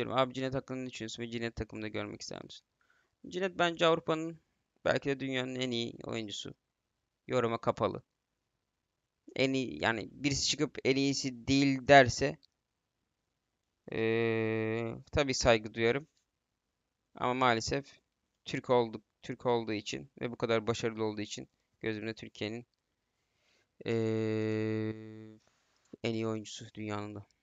diyorum. Abi Cinet hakkında ne düşünüyorsun ve Cinet takımında görmek ister misin? Cinet bence Avrupa'nın belki de dünyanın en iyi oyuncusu. Yoruma kapalı. En iyi yani birisi çıkıp en iyisi değil derse ee, tabii saygı duyarım. Ama maalesef Türk olduk Türk olduğu için ve bu kadar başarılı olduğu için gözümde Türkiye'nin ee, en iyi oyuncusu dünyanın da.